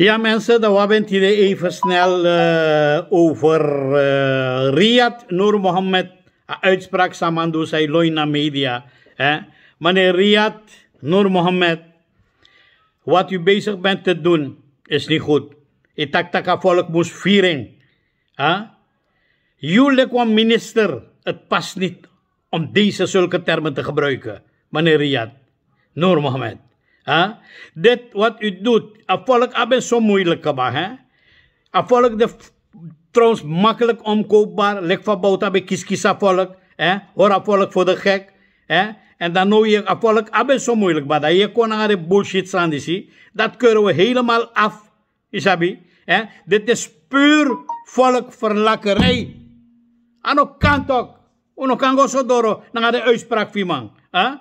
Ja mensen, dat waren hier even snel uh, over uh, Riyad Noor Mohammed. Eh, uitspraak Samandu zei Loina Media. Hè? Meneer Riyad Noor Mohammed, wat u bezig bent te doen is niet goed. Ik dacht volk moest viering. Huh? Jullie kwam minister, het past niet om deze zulke termen te gebruiken. Meneer Riyad Noor Mohammed. Dat Dit wat u doet, afvallig aben zo moeilijk maar. Hè? de trouwens makkelijk omkoopbaar, lek van bouta bij kies kies afvallig. Hè? Hoor voor de gek. Hè? En dan nou je afvallig aben zo moeilijk maar. Dat je kon naar de bullshit staan, dat keuren we helemaal af. Isabi. Dit is puur volkverlakkerij. Ano kan toch? Uno kan go door. doro, de de uitspraak vimang. Huh?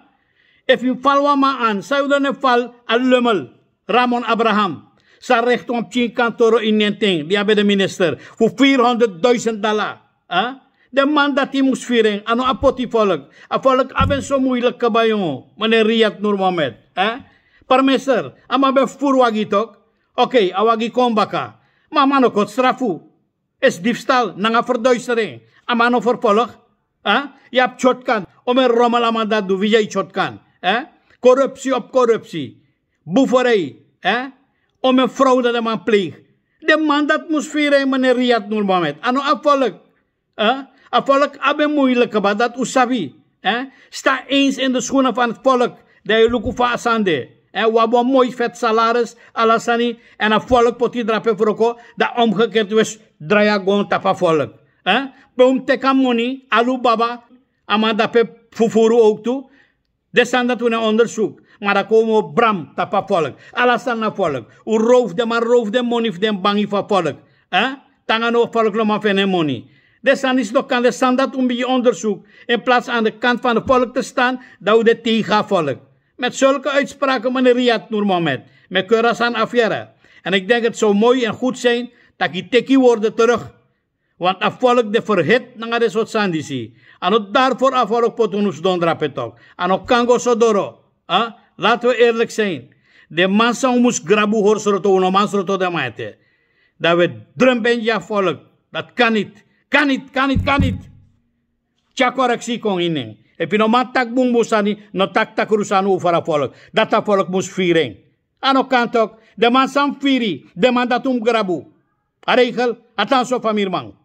fim wa ma'an sayulane fal allemel Ramon Abraham. Sa rechto am chin kantoro in een ting. Die de minister. Voor 400.000 dala ah De man dat hij moest vieren. Ano apoti volk. A volk aben zo moeilijk kabayon. mane Riyad Nur Mohamed. Huh? Parmeser. Ama ben furwagi tok. okay, awagi kombaka. Maar mano kot strafu. es difstal Nanga verduistering. Amano vervolg. Huh? Je yap chotkan. Omer een rommel amanda chotkan. Hè? Corruptie op corruptie. Boeverij. Hè? Om een vrouw dat de man pleeg. De man dat moest vieren, meneer Riyad Noor Mohamed. Ano afvalk. Hè? Afvalk abe moeilijke, maar dat usabi. eh? Sta eens in de schoenen van het volk. Dat je lukufa asande. En we een mooi vet salaris, alasani. En een volk pot je drapen voor Dat omgekeerd was, draai gewoon tapa volk. Eh? Pum teka money, alu baba. Amanda pe fufuru ook toe. Desandatu na onderzoek. Maar da komen op bram tapa volk. Alasan na volk. U roofde maar roofde money den bangi van volk. Eh? Tangano volk lo maar van money. Desan is nog kan desan dat un onderzoek. In plaats aan de kant van de volk e te staan, dat u de tegen volk. Met zulke uitspraken meneer Riyad Noor men Met Kurasan Afjera. En ik denk het zo mooi en goed zijn dat die tikkie worden terug want a volk de verhit nanga de soort sandisi. Ano daarvoor a potunus dondra petok. Ano kango sodoro. Ah? Laten we eerlijk zijn. De massa moest grabu hor sroto uno man sroto de mate. Dat we drumpen ja volk. Dat kan niet. Kan niet, kan niet, kan niet. Tja correctie kon in. Epi no tak no tak tak rusanu ufara volk. Dat a volk mus vieren. Ano kan toch. De man sam firi. De man dat um grabu. Aregel, atanso Attention